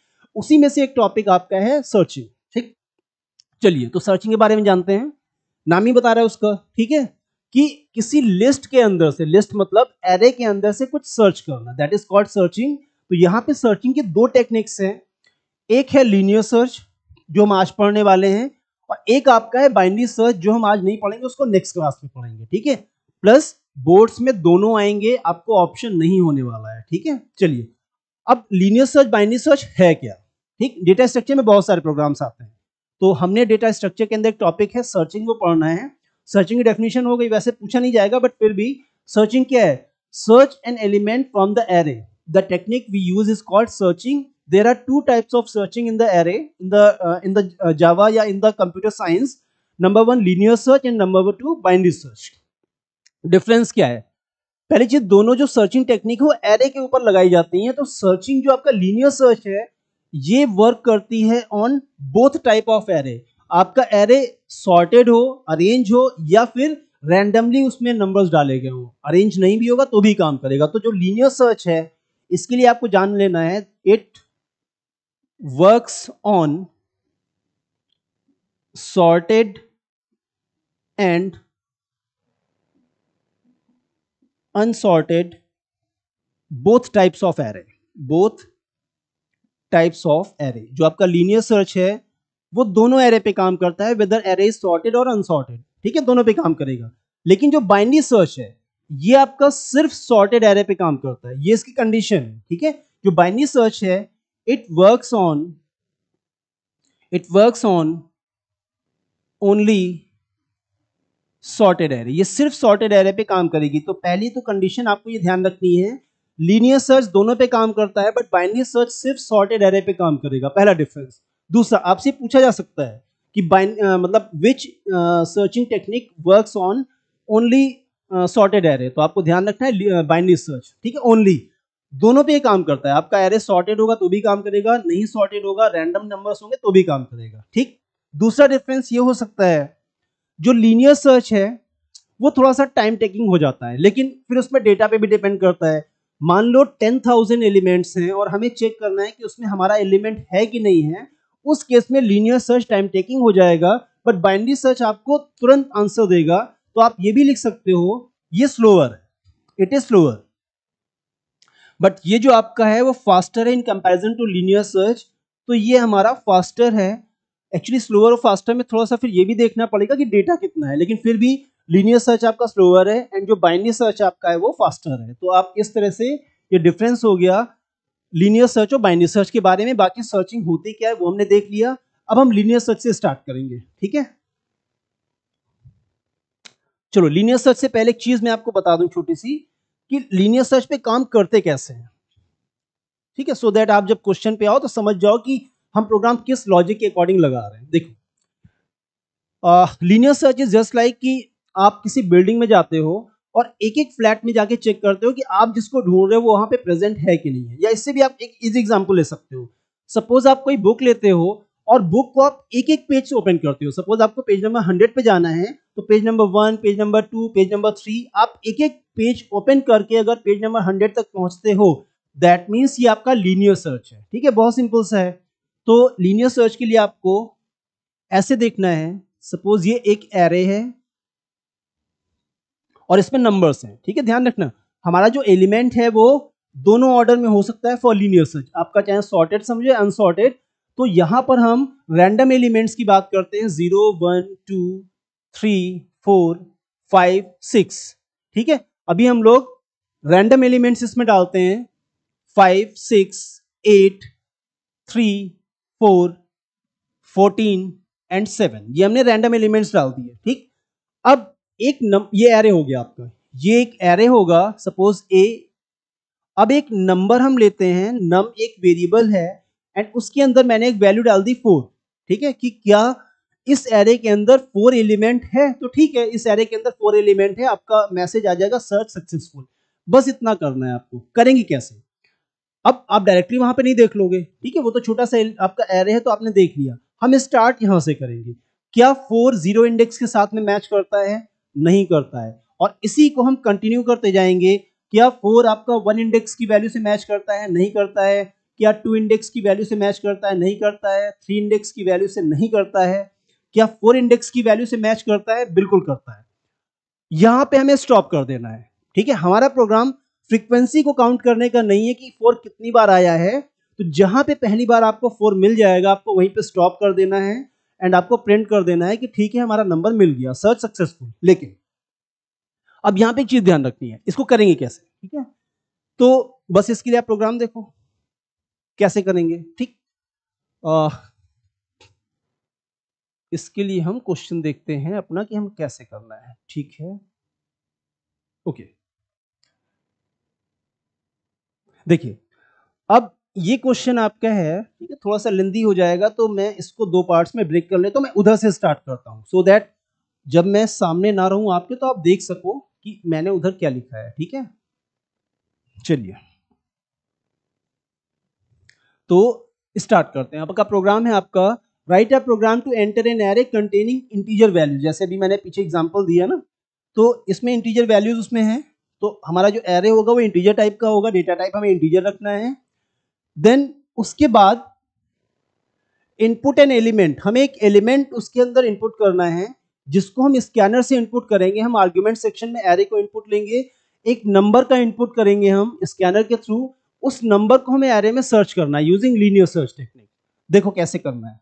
उसी में से एक टॉपिक आपका है सर्चिंग ठीक चलिए तो सर्चिंग के बारे में जानते हैं नाम ही बता रहा है उसका ठीक है कि किसी लिस्ट के अंदर से लिस्ट मतलब एरे के अंदर से कुछ सर्च करना दैट इज कॉल्ड सर्चिंग तो यहाँ पे सर्चिंग के दो टेक्निक्स हैं एक है लीनियर सर्च जो हम आज पढ़ने वाले हैं और एक आपका है बाइनरी सर्च जो हम आज नहीं पढ़ेंगे उसको नेक्स्ट क्लास में पढ़ेंगे ठीक है प्लस बोर्ड्स में दोनों आएंगे आपको ऑप्शन नहीं होने वाला है ठीक है चलिए अब लीनियर सर्च बाइनरी सर्च है क्या ठीक डेटा स्ट्रक्चर में बहुत सारे प्रोग्राम्स आते हैं तो हमने डेटा स्ट्रक्चर के अंदर एक टॉपिक है सर्चिंग को पढ़ना है सर्चिंग की डेफिनेशन हो गई वैसे पूछा नहीं जाएगा बट फिर भी सर्चिंग क्या है search an element from the array the technique we use is called searching there are two types of searching in the array in the uh, in the uh, java yeah in the computer science number one linear search and number two binary search difference kya hai पहली चीज दोनों जो searching technique है वो array के ऊपर लगाई जाती है तो सर्चिंग जो आपका लीनियर सर्च है ये वर्क करती है on both type of array आपका एरे सॉर्टेड हो अरेंज हो या फिर रैंडमली उसमें नंबर्स डाले गए हो अरेंज नहीं भी होगा तो भी काम करेगा तो जो लीनियर सर्च है इसके लिए आपको जान लेना है it works on sorted and unsorted both types of array both types of array जो आपका linear search है वो दोनों array पे काम करता है whether array is sorted or unsorted ठीक है दोनों पे काम करेगा लेकिन जो बाइनरी सर्च है ये आपका सिर्फ सॉर्टेड एरे पे काम करता है ये इसकी कंडीशन है ठीक है जो बाइनरी सर्च है it works on it works on only sorted array ये सिर्फ सॉर्टेड एरे पे काम करेगी तो पहली तो कंडीशन आपको ये ध्यान रखनी है लीनियर सर्च दोनों पे काम करता है बट बाइनरी सर्च सिर्फ सॉर्टेड एरे पे काम करेगा पहला डिफरेंस दूसरा आपसे पूछा जा सकता है कि बाइन मतलब which searching technique works on only sorted array तो आपको ध्यान रखना है बाइनरी सर्च ठीक है ओनली दोनों पे काम करता है आपका एरे सॉर्टेड होगा तो भी काम करेगा नहीं सॉर्टेड होगा रैंडम नंबर्स होंगे तो भी काम करेगा ठीक दूसरा डिफरेंस ये हो सकता है जो लीनियर सर्च है वो थोड़ा सा टाइम टेकिंग हो जाता है लेकिन फिर उसमें डेटा पे भी डिपेंड करता है मान लो टेन थाउजेंड एलिमेंट्स हैं और हमें चेक करना है कि उसमें हमारा एलिमेंट है कि नहीं है उस केस में लीनियर सर्च टाइम टेकिंग हो जाएगा बट बाइंडी सर्च आपको तुरंत आंसर देगा तो आप ये भी लिख सकते हो ये slower it is slower but ये जो आपका है वो फास्टर है in comparison to linear search तो ये हमारा फास्टर है एक्चुअली स्लोअर और फास्टर में थोड़ा सा फिर ये भी देखना पड़ेगा कि डेटा कितना है लेकिन फिर भी लीनियर सर्च आपका स्लोअर है एंड जो बाइनरी सर्च आपका है वो फास्टर है तो आप इस तरह से ये डिफरेंस हो गया लीनियर सर्च और बाइनरी सर्च के बारे में बाकी सर्चिंग होती क्या है वो हमने देख लिया अब हम लीनियर सर्च से स्टार्ट करेंगे ठीक है चलो लीनियर सर्च से पहले एक चीज मैं आपको बता दूं छोटी सी कि लीनियर सर्च पे काम करते कैसे हैं ठीक है सो so दैट आप जब क्वेश्चन पे आओ तो समझ जाओ कि हम प्रोग्राम किस लॉजिक के अकॉर्डिंग लगा रहे हैं देखो linear search is just like कि आप किसी बिल्डिंग में जाते हो और एक एक फ्लैट में जाके चेक करते हो कि आप जिसको ढूंढ रहे हो वहां पे प्रेजेंट है कि नहीं है या इससे भी आप एक इजी एग्जांपल ले सकते हो सपोज आप कोई बुक लेते हो और बुक को आप एक एक पेज से ओपन करते हो सपोज आपको पेज नंबर हंड्रेड पे जाना है तो page number one page number two page number three आप एक एक पेज ओपन करके अगर पेज नंबर हंड्रेड तक पहुंचते हो दैट मीन्स ये आपका लीनियर सर्च है ठीक है बहुत सिंपल सा है तो लीनियर सर्च के लिए आपको ऐसे देखना है सपोज ये एक एरे है और इसमें नंबर्स हैं ठीक है ध्यान रखना हमारा जो एलिमेंट है वो दोनों ऑर्डर में हो सकता है फॉर लीनियर सर्च आपका चाहे सॉर्टेड समझे अनसॉर्टेड तो यहां पर हम रैंडम एलिमेंट्स की बात करते हैं zero one two three four five six ठीक है अभी हम लोग रैंडम एलिमेंट्स इसमें डालते हैं five six eight three four fourteen and seven ये हमने रैंडम एलिमेंट्स डाल दिए ठीक अब एक नम ये एरे हो गया आपका ये एक एरे होगा सपोज ए अब एक नंबर हम लेते हैं नम एक वेरिएबल है एंड उसके अंदर मैंने एक वैल्यू डाल दी फोर ठीक है कि क्या इस एरे के अंदर फोर एलिमेंट है तो ठीक है इस एरे के अंदर फोर एलिमेंट है आपका मैसेज आ जाएगा सर्च सक्सेसफुल बस इतना करना है आपको करेंगे कैसे अब आप डायरेक्टली वहां पे नहीं देख लोगे ठीक है वो तो छोटा सा आपका एरे है तो आपने देख लिया हम स्टार्ट यहां से करेंगे क्या फोर जीरो इंडेक्स के साथ में मैच करता है नहीं करता है और इसी को हम कंटिन्यू करते जाएंगे क्या फोर आपका वन इंडेक्स की वैल्यू से मैच करता है नहीं करता है क्या टू इंडेक्स की वैल्यू से मैच करता है नहीं करता है थ्री इंडेक्स की वैल्यू से नहीं करता है क्या फोर इंडेक्स की वैल्यू से मैच करता है बिल्कुल करता है यहां पे हमें स्टॉप कर देना है ठीक है हमारा प्रोग्राम फ्रीक्वेंसी को काउंट करने का नहीं है कि फोर कितनी बार आया है तो जहां पे पहली बार आपको फोर मिल जाएगा आपको वहीं पे स्टॉप कर देना है एंड आपको प्रिंट कर देना है कि ठीक है हमारा नंबर मिल गया सर्च सक्सेसफुल लेकिन अब यहाँ पे एक चीज ध्यान रखनी है इसको करेंगे कैसे ठीक है तो बस इसके लिए आप प्रोग्राम देखो कैसे करेंगे ठीक इसके लिए हम क्वेश्चन देखते हैं अपना कि हम कैसे करना है ठीक है ओके देखिए अब ये क्वेश्चन आपका है ठीक है थोड़ा सा लेंदी हो जाएगा तो मैं इसको दो पार्ट्स में ब्रेक कर लेता तो मैं उधर से स्टार्ट करता हूं सो दैट जब मैं सामने ना रहूं आपके तो आप देख सको कि मैंने उधर क्या लिखा है ठीक है चलिए तो स्टार्ट करते हैं आपका प्रोग्राम है आपका write a program to enter an array containing integer value जैसे अभी मैंने पीछे एग्जाम्पल दिया ना तो इसमें इंटीजर वैल्यूज उसमें हैं तो हमारा जो एरे होगा वो इंटीजर टाइप का होगा डेटा टाइप हमें इंटीजर रखना है देन उसके बाद इनपुट एन एलिमेंट हमें एक एलिमेंट उसके अंदर इनपुट करना है जिसको हम स्कैनर से इनपुट करेंगे हम आर्ग्यूमेंट सेक्शन में एरे को इनपुट लेंगे एक नंबर का इनपुट करेंगे हम स्कैनर के थ्रू उस नंबर को हमें एरे में सर्च करना है यूजिंग लीनियर सर्च टेक्निक देखो कैसे करना है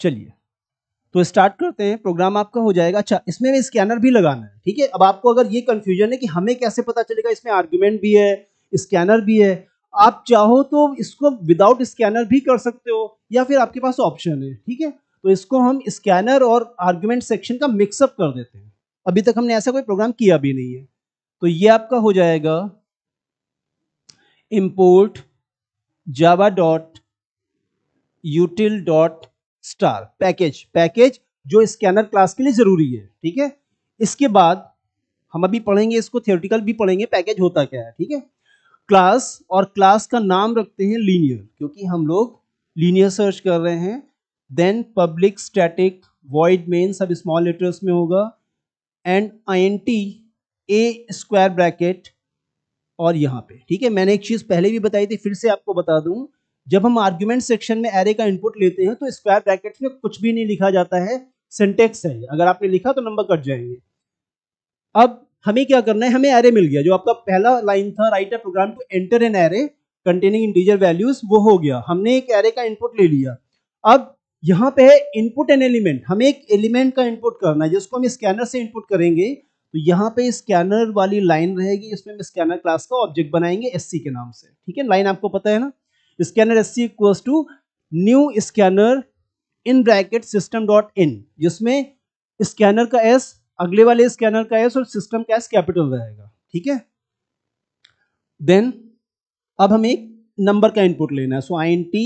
चलिए तो स्टार्ट करते हैं प्रोग्राम आपका हो जाएगा अच्छा इसमें भी स्कैनर भी लगाना है ठीक है अब आपको अगर ये कन्फ्यूजन है कि हमें कैसे पता चलेगा इसमें आर्ग्यूमेंट भी है स्कैनर भी है आप चाहो तो इसको विदाउट स्कैनर भी कर सकते हो या फिर आपके पास ऑप्शन है ठीक है तो इसको हम स्कैनर और आर्ग्यूमेंट सेक्शन का मिक्सअप कर देते हैं अभी तक हमने ऐसा कोई प्रोग्राम किया भी नहीं है तो ये आपका हो जाएगा import Java dot util dot star package package जो स्कैनर क्लास के लिए जरूरी है ठीक है इसके बाद हम अभी पढ़ेंगे इसको थियोरटिकल भी पढ़ेंगे पैकेज होता क्या है ठीक है क्लास और क्लास का नाम रखते हैं लीनियर क्योंकि हम लोग लीनियर सर्च कर रहे हैं then public static void main सब स्मॉल लेटर्स में होगा and I N T A square bracket और यहाँ पे ठीक है मैंने एक चीज़ पहले भी बताई थी फिर से आपको बता दूँ जब हम आर्ग्यूमेंट सेक्शन में एरे का इनपुट लेते हैं तो स्क्वायर ब्रैकेट्स में कुछ भी नहीं लिखा जाता है सेंटेक्स है अगर आपने लिखा तो नंबर कट जाएंगे अब हमें क्या करना है हमें एरे मिल गया जो आपका पहला लाइन था write a program to enter an array containing integer values वो हो गया हमने एक एरे का इनपुट ले लिया अब यहाँ पे है इनपुट एन एलिमेंट हमें एक एलिमेंट का इनपुट करना है जिसको हम स्कैनर से इनपुट करेंगे तो यहाँ पे स्कैनर वाली लाइन रहेगी इसमें हम स्कैनर क्लास का ऑब्जेक्ट बनाएंगे एस के नाम से ठीक है लाइन आपको पता है ना scanner S C equals to new scanner in bracket system dot in जिसमें स्कैनर का एस अगले वाले स्कैनर का एस और सिस्टम का एस कैपिटल रहेगा ठीक है देन अब हमें एक नंबर का इनपुट लेना है सो आई एन टी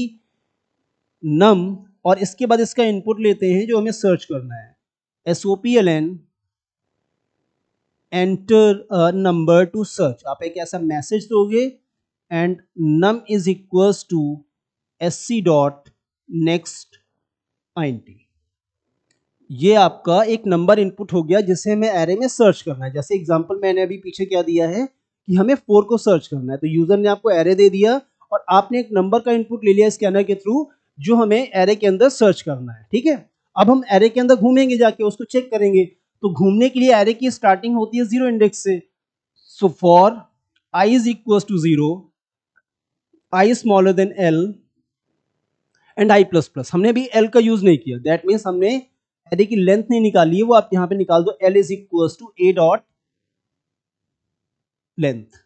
नम और इसके बाद इसका इनपुट लेते हैं जो हमें सर्च करना है S O P L N enter number to search आप एक ऐसा मैसेज दोगे and num is equals to sc dot next int ये आपका एक नंबर इनपुट हो गया जिसे हमें एरे में सर्च करना है जैसे एग्जांपल मैंने अभी पीछे क्या दिया है कि हमें फोर को सर्च करना है तो यूजर ने आपको एरे दे दिया और आपने एक नंबर का इनपुट ले लिया स्कैनर के थ्रू जो हमें एरे के अंदर सर्च करना है ठीक है अब हम एरे के अंदर घूमेंगे जाके उसको चेक करेंगे तो घूमने के लिए एरे की स्टार्टिंग होती है जीरो इंडेक्स से so for I is equal to zero I smaller than l and i plus plus हमने अभी l का यूज नहीं किया दैट मीन्स हमने एरे की लेंथ नहीं निकाली है वो आप यहाँ पे निकाल दो L is equal to A dot length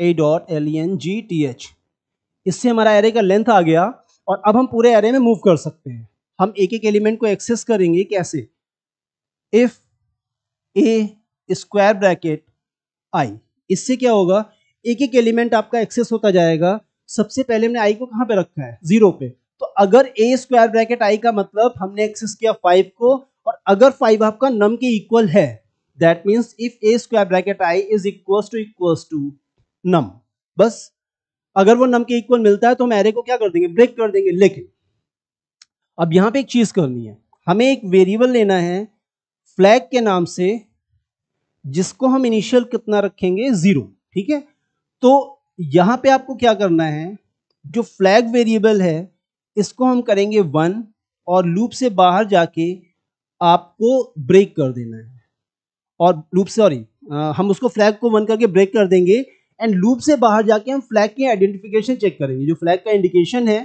A dot L N G T H इससे हमारा एरे का लेंथ आ गया और अब हम पूरे एरे में मूव कर सकते हैं हम एक एक एलिमेंट को एक्सेस करेंगे कैसे if A square bracket I इससे क्या होगा एक एक एलिमेंट आपका एक्सेस होता जाएगा सबसे पहले हमने आई को कहां पे रखा है जीरो पे तो अगर ए स्क्वायर ब्रैकेट आई का मतलब हमने एक्सेस किया फाइव को और अगर फाइव आपका नम के इक्वल है that means if A square bracket I is equal to equal to num बस अगर वो नम के इक्वल मिलता है तो हम एरे को क्या कर देंगे ब्रेक कर देंगे लेकिन अब यहां पे एक चीज करनी है हमें एक वेरिएबल लेना है फ्लैग के नाम से जिसको हम इनिशियल कितना रखेंगे जीरो ठीक है तो यहाँ पे आपको क्या करना है जो फ्लैग वेरिएबल है इसको हम करेंगे वन और लूप से बाहर जाके आपको ब्रेक कर देना है और लूप सॉरी हम उसको फ्लैग को वन करके ब्रेक कर देंगे एंड लूप से बाहर जाके हम फ्लैग की आइडेंटिफिकेशन चेक करेंगे जो फ्लैग का इंडिकेशन है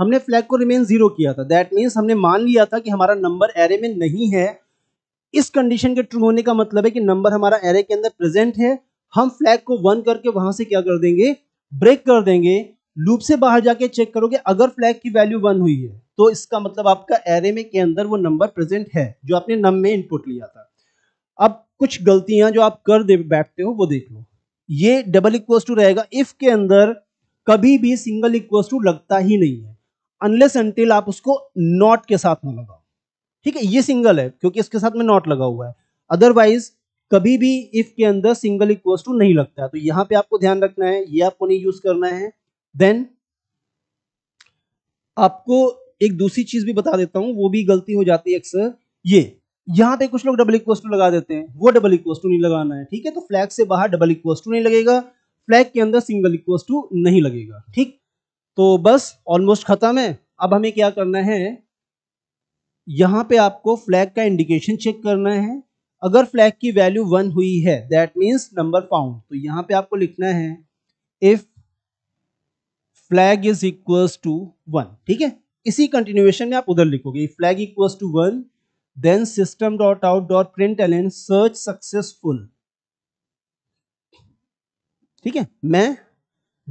हमने फ्लैग को रिमेन जीरो किया था दैट मीन्स हमने मान लिया था कि हमारा नंबर एरे में नहीं है इस कंडीशन के ट्रू होने का मतलब है कि नंबर हमारा एरे के अंदर प्रेजेंट है हम फ्लैग को वन करके वहां से क्या कर देंगे ब्रेक कर देंगे लूप से बाहर जाके चेक करोगे अगर फ्लैग की वैल्यू वन हुई है तो इसका मतलब आपका एरे में के अंदर वो नंबर प्रेजेंट है जो आपने नम में इनपुट लिया था अब कुछ गलतियां जो आप कर दे बैठते हो वो देख लो ये डबल इक्व टू रहेगा इफ के अंदर कभी भी सिंगल इक्व टू लगता ही नहीं है अनलेस एंटिल आप उसको नॉट के साथ ना लगाओ ठीक है ये सिंगल है क्योंकि इसके साथ में नॉट लगा हुआ है अदरवाइज कभी भी इफ के अंदर सिंगल इक्वल टू नहीं लगता है तो यहां पे आपको ध्यान रखना है ये आपको नहीं यूज करना है देन आपको एक दूसरी चीज भी बता देता हूं वो भी गलती हो जाती है अक्सर ये यहां पे कुछ लोग डबल इक्वल टू लगा देते हैं वो डबल इक्वल टू नहीं लगाना है ठीक है तो फ्लैग से बाहर डबल इक्वल टू नहीं लगेगा फ्लैग के अंदर सिंगल इक्वल टू नहीं लगेगा ठीक तो बस ऑलमोस्ट खत्म है अब हमें क्या करना है यहां पे आपको फ्लैग का इंडिकेशन चेक करना है अगर फ्लैग की वैल्यू वन हुई है दैट मीन्स नंबर फाउंड तो यहाँ पे आपको लिखना है if flag is equals to one ठीक है इसी कंटिन्यूएशन में आप उधर लिखोगे flag equals to one then system dot out dot print L search successful ठीक है मैं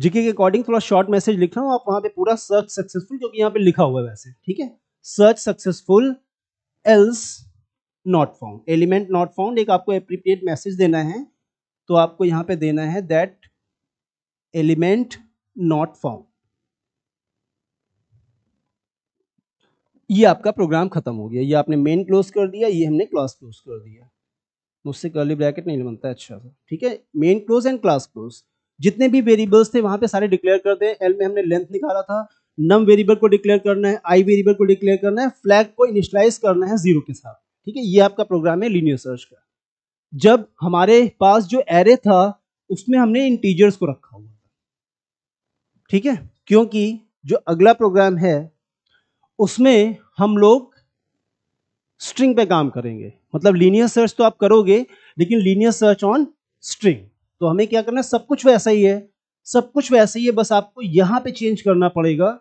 जीके के अकॉर्डिंग थोड़ा शॉर्ट मैसेज लिख रहा हूँ आप वहां पे पूरा सर्च सक्सेसफुल क्योंकि यहाँ पे लिखा हुआ है वैसे ठीक है search successful else not found element not found एक आपको अप्रीपिएट मैसेज देना है तो आपको यहाँ पे देना है दैट एलिमेंट नॉट फाउंड ये आपका प्रोग्राम खत्म हो गया ये आपने मेन क्लोज कर दिया ये हमने क्लास क्लोज कर दिया मुझसे कर्ली ब्रैकेट नहीं बनता अच्छा सा ठीक है main close and class close जितने भी वेरिएबल्स थे वहां पे सारे डिक्लेयर कर दे एल में हमने लेंथ निकाला था नम वेरिएबल को डिक्लेयर करना है आई वेरिएबल को डिक्लेयर करना है फ्लैग को इनिशलाइज करना है जीरो के साथ ठीक है ये आपका प्रोग्राम है लीनियर सर्च का जब हमारे पास जो एरे था उसमें हमने इंटीजर्स को रखा हुआ था ठीक है क्योंकि जो अगला प्रोग्राम है उसमें हम लोग स्ट्रिंग पे काम करेंगे मतलब लीनियर सर्च तो आप करोगे लेकिन लीनियर सर्च ऑन स्ट्रिंग तो हमें क्या करना है सब कुछ वैसा ही है सब कुछ वैसा ही है बस आपको यहां पे चेंज करना पड़ेगा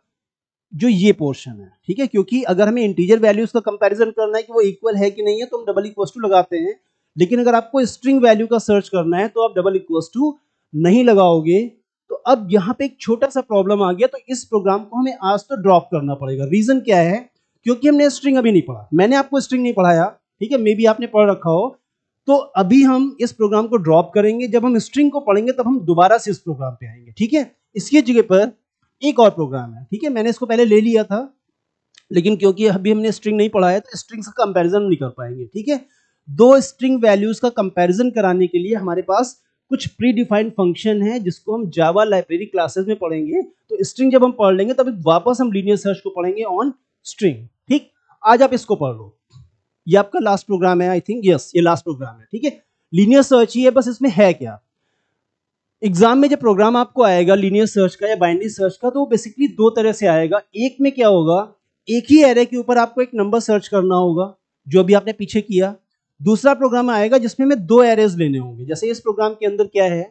जो ये पोर्शन है ठीक है क्योंकि अगर हमें इंटीजर वैल्यूज का कंपैरिजन करना है कि वो इक्वल है कि नहीं है तो हम डबल इक्वल टू लगाते हैं लेकिन अगर आपको स्ट्रिंग वैल्यू का सर्च करना है तो आप डबल इक्वल टू नहीं लगाओगे तो अब यहाँ पे एक छोटा सा प्रॉब्लम आ गया तो इस प्रोग्राम को हमें आज तो ड्रॉप करना पड़ेगा रीजन क्या है क्योंकि हमने स्ट्रिंग अभी नहीं पढ़ा मैंने आपको स्ट्रिंग नहीं पढ़ाया ठीक है मे बी आपने पढ़ रखा हो तो अभी हम इस प्रोग्राम को ड्रॉप करेंगे जब हम स्ट्रिंग को पढ़ेंगे तब हम दोबारा से इस प्रोग्राम पे आएंगे ठीक है इसके जगह पर एक और प्रोग्राम है ठीक है मैंने इसको पहले ले लिया था लेकिन क्योंकि अभी हमने स्ट्रिंग नहीं पढ़ाया तो स्ट्रिंग्स का कंपैरिजन नहीं कर पाएंगे ठीक है दो स्ट्रिंग वैल्यूज का कंपैरिजन कराने के लिए हमारे पास कुछ प्री डिफाइंड फंक्शन है जिसको हम जावा लाइब्रेरी क्लासेस में पढ़ेंगे तो स्ट्रिंग जब हम पढ़ लेंगे तब वापस हम लीनियर सर्च को पढ़ेंगे ऑन स्ट्रिंग ठीक आज आप इसको पढ़ लो ये आपका लास्ट प्रोग्राम है आई थिंक यस ये लास्ट प्रोग्राम है ठीक है लीनियर सर्च ही है बस इसमें है क्या एग्जाम में जब प्रोग्राम आपको आएगा लीनियर सर्च का या बाइनरी सर्च का तो वो बेसिकली दो तरह से आएगा एक में क्या होगा एक ही एरे के ऊपर आपको एक नंबर सर्च करना होगा जो अभी आपने पीछे किया दूसरा प्रोग्राम आएगा जिसमें मैं दो एरेज लेने होंगे जैसे इस प्रोग्राम के अंदर क्या है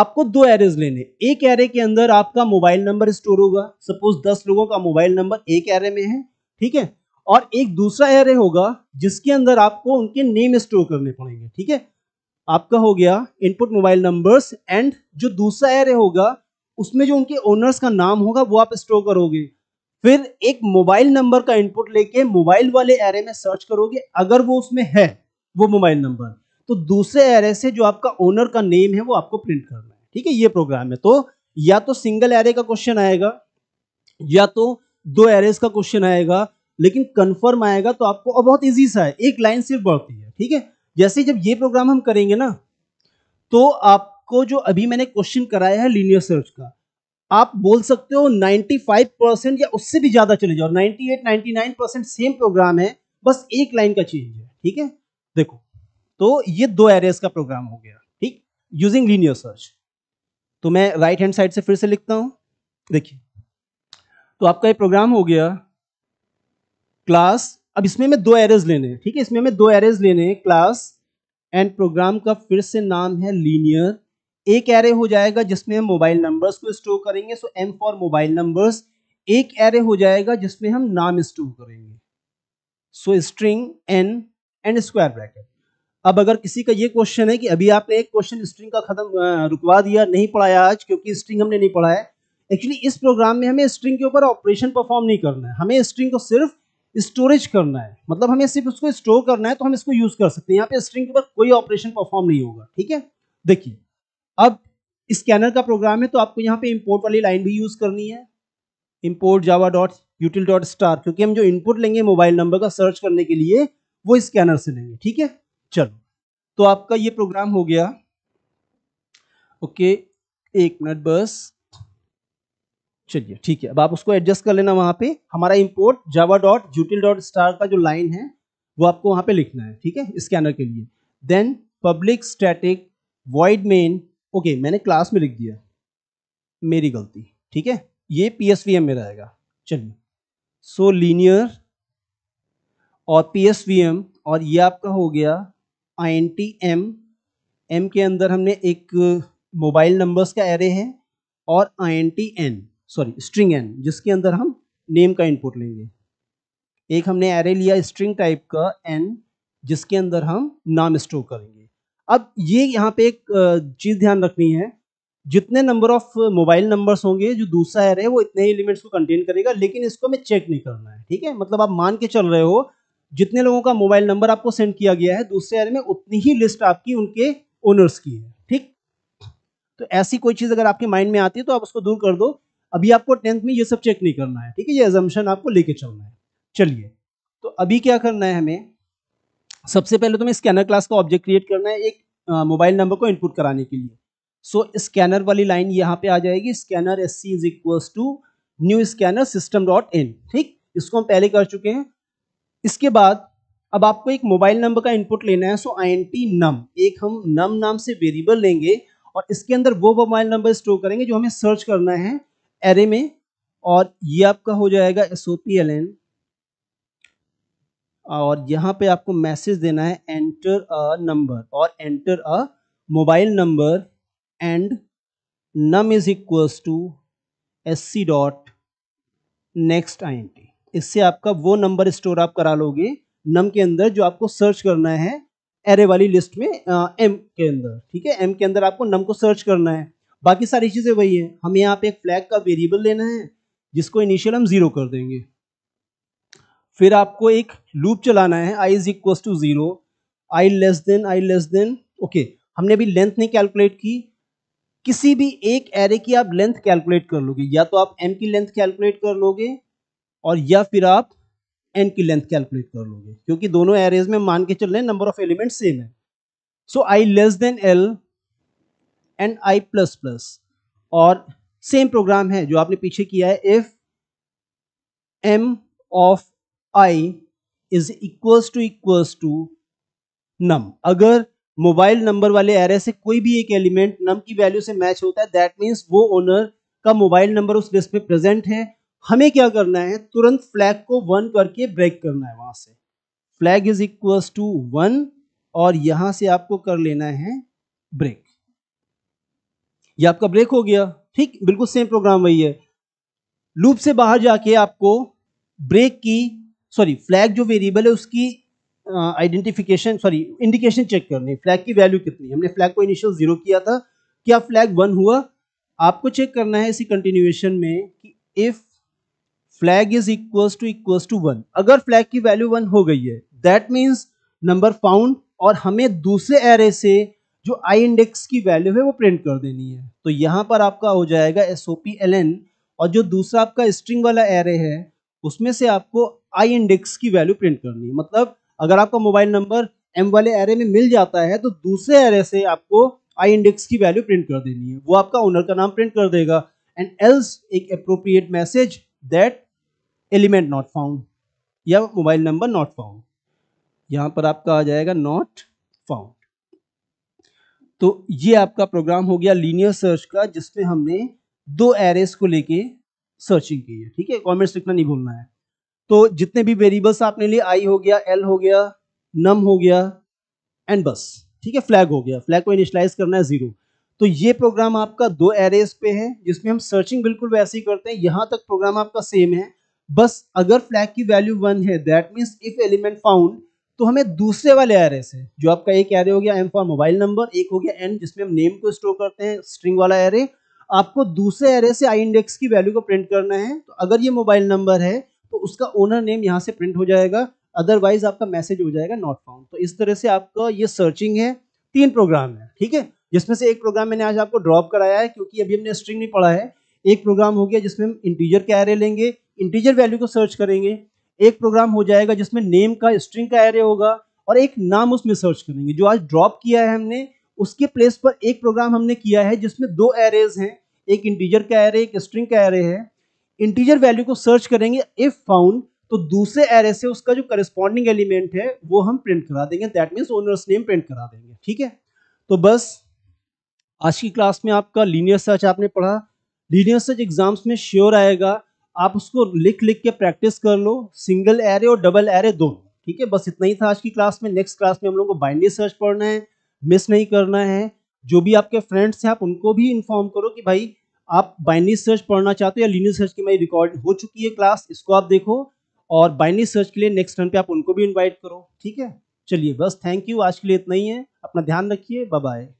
आपको दो एरेज लेने एक एरे के अंदर आपका मोबाइल नंबर स्टोर होगा सपोज दस लोगों का मोबाइल नंबर एक एरे में है ठीक है और एक दूसरा एरे होगा जिसके अंदर आपको उनके नेम स्टोर करने पड़ेंगे ठीक है आपका हो गया इनपुट मोबाइल नंबर्स एंड जो दूसरा एरे होगा उसमें जो उनके ओनर्स का नाम होगा वो आप स्टोर करोगे फिर एक मोबाइल नंबर का इनपुट लेके मोबाइल वाले एरे में सर्च करोगे अगर वो उसमें है वो मोबाइल नंबर तो दूसरे एरे से जो आपका ओनर का नेम है वो आपको प्रिंट करना है ठीक है ये प्रोग्राम है तो या तो सिंगल एरे का क्वेश्चन आएगा या तो दो एरेज का क्वेश्चन आएगा लेकिन कंफर्म आएगा तो आपको और बहुत इजी सा है एक लाइन सिर्फ बढ़ती है ठीक है जैसे जब ये प्रोग्राम हम करेंगे ना तो आपको जो अभी मैंने क्वेश्चन कराया है लीनियर सर्च का आप बोल सकते हो 95 परसेंट या उससे भी ज्यादा चले जाओ 98 99 परसेंट सेम प्रोग्राम है बस एक लाइन का चेंज है ठीक है देखो तो ये दो एरियाज का प्रोग्राम हो गया ठीक यूजिंग लीनियर सर्च तो मैं राइट हैंड साइड से फिर से लिखता हूं देखिए तो आपका ये प्रोग्राम हो गया क्लास अब इसमें हमें दो एरेज लेने हैं ठीक है इसमें हमें दो एरेज लेने हैं क्लास एंड प्रोग्राम का फिर से नाम है लीनियर एक एरे हो जाएगा जिसमें हम मोबाइल नंबर्स को स्टोर करेंगे so M for mobile numbers एक एरे हो जाएगा जिसमें हम नाम स्टोर करेंगे so string N and square bracket अब अगर किसी का ये क्वेश्चन है कि अभी आपने एक क्वेश्चन स्ट्रिंग का खत्म रुकवा दिया नहीं पढ़ाया आज क्योंकि स्ट्रिंग हमने नहीं पढ़ा है एक्चुअली इस प्रोग्राम में हमें स्ट्रिंग के ऊपर ऑपरेशन परफॉर्म नहीं करना है हमें स्ट्रिंग को सिर्फ स्टोरेज करना है मतलब हमें सिर्फ उसको स्टोर करना है तो हम इसको यूज कर सकते हैं यहाँ पे स्ट्रिंग के ऊपर कोई ऑपरेशन परफॉर्म नहीं होगा ठीक है देखिए अब स्कैनर का प्रोग्राम है तो आपको यहाँ पे इम्पोर्ट वाली लाइन भी यूज करनी है import Java dot util dot star क्योंकि हम जो इनपुट लेंगे मोबाइल नंबर का सर्च करने के लिए वो स्कैनर से लेंगे ठीक है चलो तो आपका ये प्रोग्राम हो गया ओके एक मिनट बस चलिए ठीक है अब आप उसको एडजस्ट कर लेना वहाँ पे हमारा import Java dot util dot star का जो लाइन है वो आपको वहाँ पे लिखना है ठीक है स्कैनर के लिए then public static void main okay मैंने क्लास में लिख दिया मेरी गलती ठीक है ये पी एस वी एम में रहेगा चलिए सो लीनियर और पी एस वी एम और ये आपका हो गया I N T M M के अंदर हमने एक मोबाइल नंबर्स का एरे है और I N T N sorry string N जिसके अंदर हम नेम का इनपुट लेंगे एक हमने एरे लिया स्ट्रिंग टाइप का एन जिसके अंदर हम नाम स्टोर करेंगे अब ये यहाँ पे एक चीज़ ध्यान रखनी है जितने नंबर ऑफ मोबाइल नंबर्स होंगे जो दूसरा एरे है वो इतने ही एलिमेंट्स को कंटेन करेगा लेकिन इसको हमें चेक नहीं करना है ठीक है मतलब आप मान के चल रहे हो जितने लोगों का मोबाइल नंबर आपको सेंड किया गया है दूसरे एरे में उतनी ही लिस्ट आपकी उनके ओनर्स की है ठीक तो ऐसी कोई चीज़ अगर आपके माइंड में आती है तो आप उसको दूर कर दो अभी आपको टेंथ में ये सब चेक नहीं करना है ठीक है ये एजम्पन आपको लेके चलना है चलिए तो अभी क्या करना है हमें सबसे पहले तो हमें स्कैनर क्लास का ऑब्जेक्ट क्रिएट करना है एक मोबाइल नंबर को इनपुट कराने के लिए सो so, स्कैनर वाली लाइन यहाँ पे आ जाएगी scanner S C is equal to new scanner system dot in ठीक इसको हम पहले कर चुके हैं इसके बाद अब आपको एक मोबाइल नंबर का इनपुट लेना है सो आई एन टी नम एक हम नम नाम से वेरिएबल लेंगे और इसके अंदर वो मोबाइल नंबर स्टोर करेंगे जो हमें सर्च करना है एरे में और ये आपका हो जाएगा S O P L N और यहाँ पे आपको मैसेज देना है एंटर अ नंबर और enter a mobile number and num is equals to S C dot next I N T इससे आपका वो नंबर स्टोर आप करा लोगे नम के अंदर जो आपको सर्च करना है एरे वाली लिस्ट में एम के अंदर ठीक है एम के अंदर आपको नम को सर्च करना है बाकी सारी चीज़ें वही है हमें यहाँ पे एक फ्लैग का वेरिएबल लेना है जिसको इनिशियल हम ज़ीरो कर देंगे फिर आपको एक लूप चलाना है I is equal to zero I less than I less than okay हमने अभी लेंथ नहीं कैलकुलेट की किसी भी एक एरे की आप लेंथ कैलकुलेट कर लोगे या तो आप एम की लेंथ कैलकुलेट कर लोगे और या फिर आप एन की लेंथ कैलकुलेट कर लोगे क्योंकि दोनों एरेज में मान के चल रहे हैं नंबर ऑफ एलिमेंट सेम है so I less than L and I plus plus और सेम प्रोग्राम है जो आपने पीछे किया है if M of I is equals to equals to num अगर मोबाइल नंबर वाले एरे से कोई भी एक एलिमेंट नम की वैल्यू से मैच होता है दैट मीन्स वो ओनर का मोबाइल नंबर उस लिस्ट में प्रेजेंट है हमें क्या करना है तुरंत फ्लैग को वन करके ब्रेक करना है वहां से flag is equals to one और यहां से आपको कर लेना है ब्रेक ये आपका ब्रेक हो गया ठीक बिल्कुल सेम प्रोग्राम वही है लूप से बाहर जाके आपको ब्रेक की सॉरी फ्लैग जो वेरिएबल है उसकी आइडेंटिफिकेशन सॉरी इंडिकेशन चेक करनी है फ्लैग की वैल्यू कितनी हमने फ्लैग को इनिशियल जीरो किया था क्या फ्लैग वन हुआ आपको चेक करना है इसी कंटिन्यूएशन में कि if flag is equals to equals to one अगर फ्लैग की वैल्यू वन हो गई है दैट मीन्स नंबर फाउंड और हमें दूसरे एरे से जो आई इंडेक्स की वैल्यू है वो प्रिंट कर देनी है तो यहाँ पर आपका हो जाएगा S O P L N और जो दूसरा आपका स्ट्रिंग वाला एरे है उसमें से आपको आई इंडेक्स की वैल्यू प्रिंट करनी है मतलब अगर आपका मोबाइल नंबर एम वाले एरे में मिल जाता है तो दूसरे एरे से आपको आई इंडेक्स की वैल्यू प्रिंट कर देनी है वो आपका ओनर का नाम प्रिंट कर देगा एंड एल्स एक appropriate message that element not found या मोबाइल नंबर नॉट फाउंड यहाँ पर आपका आ जाएगा नॉट फाउंड तो ये आपका प्रोग्राम हो गया लीनियर सर्च का जिसमें हमने दो एरेस को लेके सर्चिंग की है ठीक है कॉमेंट्स लिखना नहीं भूलना है तो जितने भी वेरिएबल्स आपने लिए आई हो गया एल हो गया नम हो गया एंड बस ठीक है फ्लैग हो गया फ्लैग को इनिशलाइज करना है जीरो तो ये प्रोग्राम आपका दो एरेस पे है जिसमें हम सर्चिंग बिल्कुल वैसे ही करते हैं यहाँ तक प्रोग्राम आपका सेम है बस अगर फ्लैग की वैल्यू वन है that means if element found तो हमें दूसरे वाले एरे से जो आपका एक एरे हो गया एम फॉर मोबाइल नंबर एक हो गया एन जिसमें हम नेम को स्टोर करते हैं स्ट्रिंग वाला एरे आपको दूसरे एरे से आई इंडेक्स की वैल्यू को प्रिंट करना है तो अगर ये मोबाइल नंबर है तो उसका ओनर नेम यहाँ से प्रिंट हो जाएगा अदरवाइज आपका मैसेज हो जाएगा नॉट फाउंड तो इस तरह से आपका ये सर्चिंग है तीन प्रोग्राम है ठीक है जिसमें से एक प्रोग्राम मैंने आज आपको ड्रॉप कराया है क्योंकि अभी हमने स्ट्रिंग नहीं पढ़ा है एक प्रोग्राम हो गया जिसमें हम इंटीजर के एरे लेंगे इंटीजर वैल्यू को सर्च करेंगे एक प्रोग्राम हो जाएगा जिसमें नेम का स्ट्रिंग का एरे होगा और एक नाम उसमें सर्च करेंगे जो आज ड्रॉप किया है हमने उसके प्लेस पर एक प्रोग्राम हमने किया है जिसमें दो एरेज हैं एक इंटीजर का एरे एक स्ट्रिंग का एरे है इंटीजर वैल्यू को सर्च करेंगे इफ फाउंड तो दूसरे एरे से उसका जो करस्पॉन्डिंग एलिमेंट है वो हम प्रिंट करा देंगे that means owners name print करा देंगे ठीक है तो बस आज की क्लास में आपका लीनियर सर्च आपने पढ़ा लीनियर सर्च एग्जाम्स में श्योर आएगा आप उसको लिख लिख के प्रैक्टिस कर लो सिंगल एरे और डबल एरे दोनों ठीक है बस इतना ही था आज की क्लास में नेक्स्ट क्लास में हम लोग को बाइनरी सर्च पढ़ना है मिस नहीं करना है जो भी आपके फ्रेंड्स हैं आप उनको भी इन्फॉर्म करो कि भाई आप बाइनी सर्च पढ़ना चाहते हो या लीनियर सर्च की मेरी रिकॉर्ड हो चुकी है क्लास इसको आप देखो और बाइनरी सर्च के लिए नेक्स्ट टर्न पे आप उनको भी इन्वाइट करो ठीक है चलिए बस थैंक यू आज के लिए इतना ही है अपना ध्यान रखिए बाय बाय